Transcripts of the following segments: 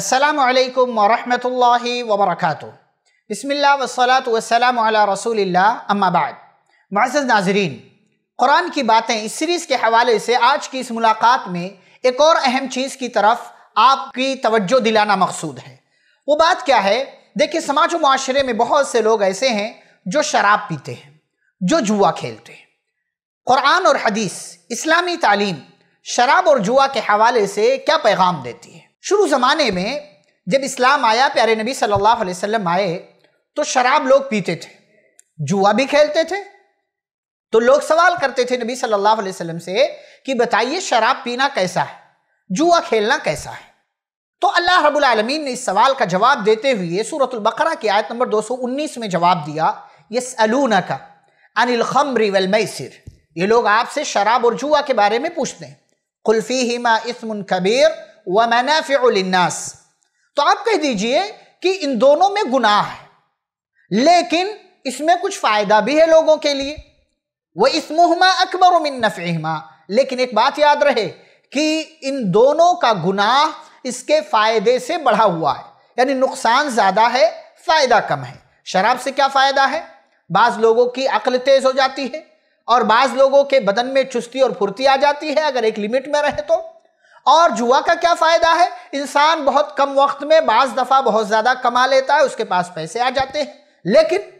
असलकम वरहि वबरक बसमिल्ल वसलात वसला रसूल अम्माबाद मज़ नाजरीन कुरान की बातें इस सीरीज़ के हवाले से आज की इस मुलाकात में एक और अहम चीज़ की तरफ आपकी तवज्जो दिलाना मकसूद है वो बात क्या है देखिए समाज और माशरे में बहुत से लोग ऐसे हैं जो शराब पीते हैं जो जुआ खेलते हैं कुरान और हदीस इस्लामी तालीम शराब और जुआ के हवाले से क्या पैगाम देती है शुरू ज़माने में जब इस्लाम आया प्यारे नबी सल्लल्लाहु अलैहि वसल्लम आए तो शराब लोग पीते थे जुआ भी खेलते थे तो लोग सवाल करते थे नबी सल्लल्लाहु अलैहि वसल्लम से कि बताइए शराब पीना कैसा है जुआ खेलना कैसा है तो अल्लाह रब्बुल आलमीन ने इस सवाल का जवाब देते हुए सूरतुल बकरा की आयत नंबर उन्नीस में जवाब दिया यस अलूना का अनिल खमरी वल ये लोग आपसे शराब और जुआ के बारे में पूछते हैं कुल्फ़ी हिमा इसमन कबीर व मैनाफ़िलनास तो आप कह दीजिए कि इन दोनों में गुनाह है लेकिन इसमें कुछ फ़ायदा भी है लोगों के लिए वह इसमुहमा अकबर मिन लेकिन एक बात याद रहे कि इन दोनों का गुनाह इसके फ़ायदे से बढ़ा हुआ है यानी नुकसान ज़्यादा है फ़ायदा कम है शराब से क्या फ़ायदा है बाज़ लोगों की अकल तेज़ हो जाती है और बाज़ लोगों के बदन में चुस्ती और फुर्ती आ जाती है अगर एक लिमिट में रहे तो और जुआ का क्या फ़ायदा है इंसान बहुत कम वक्त में बाज़ दफ़ा बहुत ज़्यादा कमा लेता है उसके पास पैसे आ जाते हैं लेकिन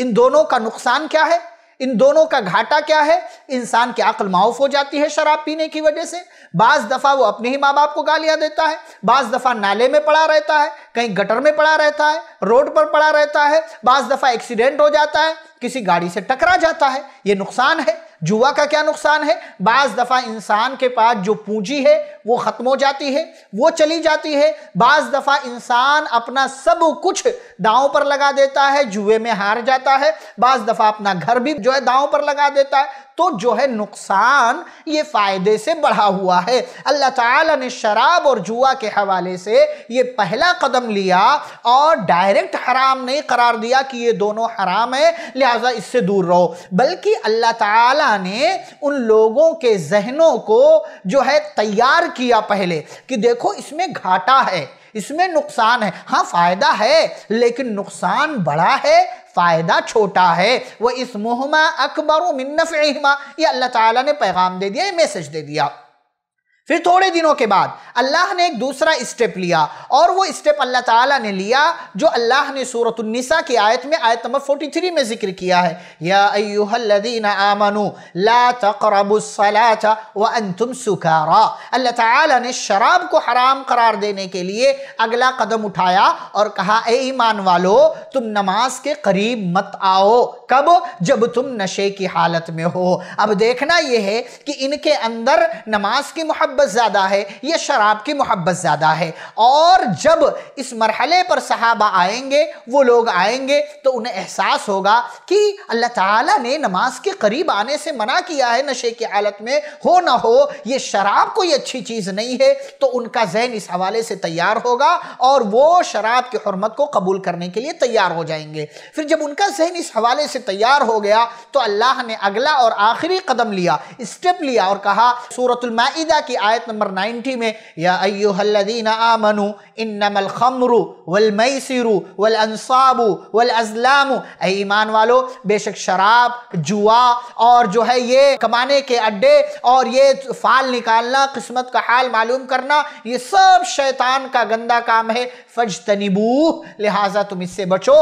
इन दोनों का नुकसान क्या है इन दोनों का घाटा क्या है इंसान की अक्ल माउफ हो जाती है शराब पीने की वजह से बाज दफ़ा वो अपने ही माँ बाप को गालियाँ देता है बाज दफ़ा नाले में पड़ा रहता है कहीं गटर में पड़ा रहता है रोड पर पड़ा रहता है बाज दफ़ा एक्सीडेंट हो जाता है किसी गाड़ी से टकरा जाता है ये नुकसान है जुआ का क्या नुकसान है बाज़ दफ़ा इंसान के पास जो पूंजी है वो ख़त्म हो जाती है वो चली जाती है बाज़ दफ़ा इंसान अपना सब कुछ दांव पर लगा देता है जुए में हार जाता है बाज़ दफ़ा अपना घर भी जो है दांव पर लगा देता है तो जो है नुकसान ये फ़ायदे से बढ़ा हुआ है अल्लाह ताला ने शराब और जुआ के हवाले से ये पहला कदम लिया और डायरेक्ट हराम नहीं करार दिया कि ये दोनों हराम है लिहाजा इससे दूर रहो बल्कि अल्लाह ताला अल्लाह ने उन लोगों के जहनों को जो है तैयार किया पहले कि देखो इसमें घाटा है इसमें नुकसान है हाँ फायदा है लेकिन नुकसान बड़ा है फ़ायदा छोटा है वह इस मुहमा अकबर मिन्नफ़ ये अल्लाह ताला ने पैगाम दे दिया ये मैसेज दे दिया फिर थोड़े दिनों के बाद अल्लाह ने एक दूसरा स्टेप लिया और वो स्टेप अल्लाह ताला ने लिया जो अल्लाह ने सूरतनिसा की आयत में आयत नंबर 43 में जिक्र किया है या आमनु ला अंतुम सुकारा अल्लाह ताला ने शराब को हराम करार देने के लिए अगला कदम उठाया और कहा ए ईमान वालो तुम नमाज के करीब मत आओ कब जब तुम नशे की हालत में हो अब देखना यह है कि इनके अंदर नमाज की मोहब्बत मोहब्बत ज़्यादा है या शराब की मोहब्बत ज़्यादा है और जब इस मरहले पर सहाबा आएंगे वो लोग आएंगे तो उन्हें एहसास होगा कि अल्लाह ताला ने नमाज के करीब आने से मना किया है नशे की हालत में हो ना हो ये शराब कोई अच्छी चीज़ नहीं है तो उनका जहन इस हवाले से तैयार होगा और वो शराब की हरमत को कबूल करने के लिए तैयार हो जाएंगे फिर जब उनका जहन इस हवाले से तैयार हो गया तो अल्लाह ने अगला और आखिरी कदम लिया स्टेप लिया और कहा सूरतुलमादा की आयत नंबर 90 में या अयोहल्लदीन आमनु इन नमल खमरू वल मैसरु वल अनसाबु वल अजलाम ईमान वालो बेशक शराब जुआ और जो है ये कमाने के अड्डे और ये फाल निकालना किस्मत का हाल मालूम करना ये सब शैतान का गंदा काम है फज तनिबू लिहाजा तुम इससे बचो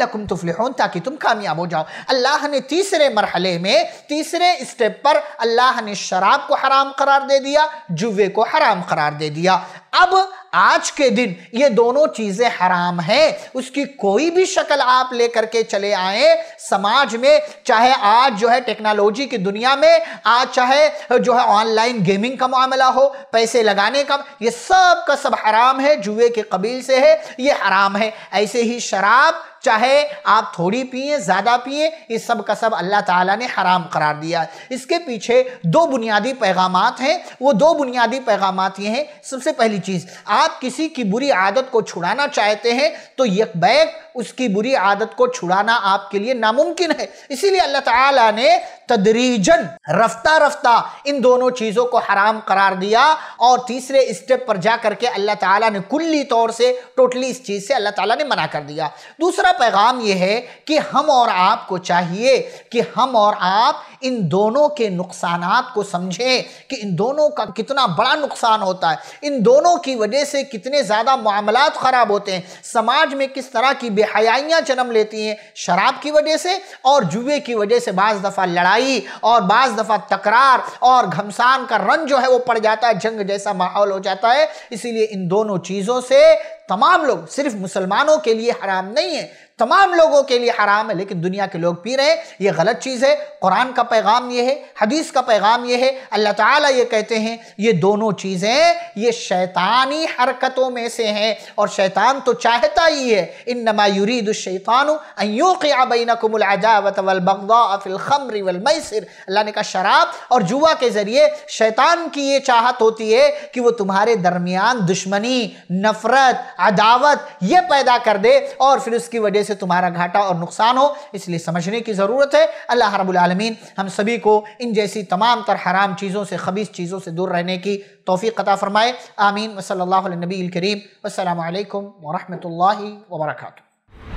लकुम तुफलिहन ताकि तुम कामयाब हो जाओ अल्लाह ने तीसरे मरहले में तीसरे स्टेप पर अल्लाह ने शराब को हराम करार दे दिया जुए को हराम करार दे दिया अब आज के दिन ये दोनों चीजें हराम हैं उसकी कोई भी शक्ल आप लेकर के चले आए समाज में चाहे आज जो है टेक्नोलॉजी की दुनिया में आज चाहे जो है ऑनलाइन गेमिंग का मामला हो पैसे लगाने का ये सब का सब हराम है जुए के कबील से है ये हराम है ऐसे ही शराब चाहे आप थोड़ी पिए ज़्यादा पिए ये सब का सब अल्लाह ताला ने हराम करार दिया इसके पीछे दो बुनियादी पैगाम हैं वो दो बुनियादी पैगाम ये हैं सबसे पहली चीज आप किसी की बुरी आदत को छुड़ाना चाहते हैं तो यकबैक उसकी बुरी आदत को छुड़ाना आपके लिए नामुमकिन है इसीलिए अल्लाह ताला ने तदरीजन रफ्ता रफ्ता इन दोनों चीज़ों को हराम करार दिया और तीसरे स्टेप पर जा करके अल्लाह ताला ने कुल्ली तौर से टोटली इस चीज़ से अल्लाह ताला ने मना कर दिया दूसरा पैगाम यह है कि हम और आपको चाहिए कि हम और आप इन दोनों के नुकसान को समझें कि इन दोनों का कितना बड़ा नुकसान होता है इन दोनों की वजह से कितने ज़्यादा मामला ख़राब होते हैं समाज में किस तरह की बेहयाइयाँ जन्म लेती हैं शराब की वजह से और जुए की वजह से बाज़ दफ़ा लड़ाई और बाज़ दफ़ा तकरार और घमसान का रन जो है वो पड़ जाता है जंग जैसा माहौल हो जाता है इसीलिए इन दोनों चीज़ों से तमाम लोग सिर्फ मुसलमानों के लिए हराम नहीं है तमाम लोगों के लिए हराम है लेकिन दुनिया के लोग पी रहे हैं यह गलत चीज़ है कुरान का पैगाम ये है हदीस का पैगाम ये है अल्लाह ताला ये कहते हैं ये दोनों चीज़ें ये शैतानी हरकतों में से हैं और शैतान तो चाहता ही है इन नमा युरीदानबीनकमर अल्लाह ने कहा शराब और जुआ के ज़रिए शैतान की ये चाहत होती है कि वह तुम्हारे दरमियान दुश्मनी नफ़रत अदावत ये पैदा कर दे और फिर उसकी वजह से तुम्हारा घाटा और नुकसान हो इसलिए समझने की ज़रूरत है अल्लाह रबालमीन हम सभी को इन जैसी तमाम तर हराम चीज़ों से खबीस चीज़ों से दूर रहने की तोफ़ी कता फ़रमाए आमीन वसल नबी करीम अल्लाम वरहमल वर्का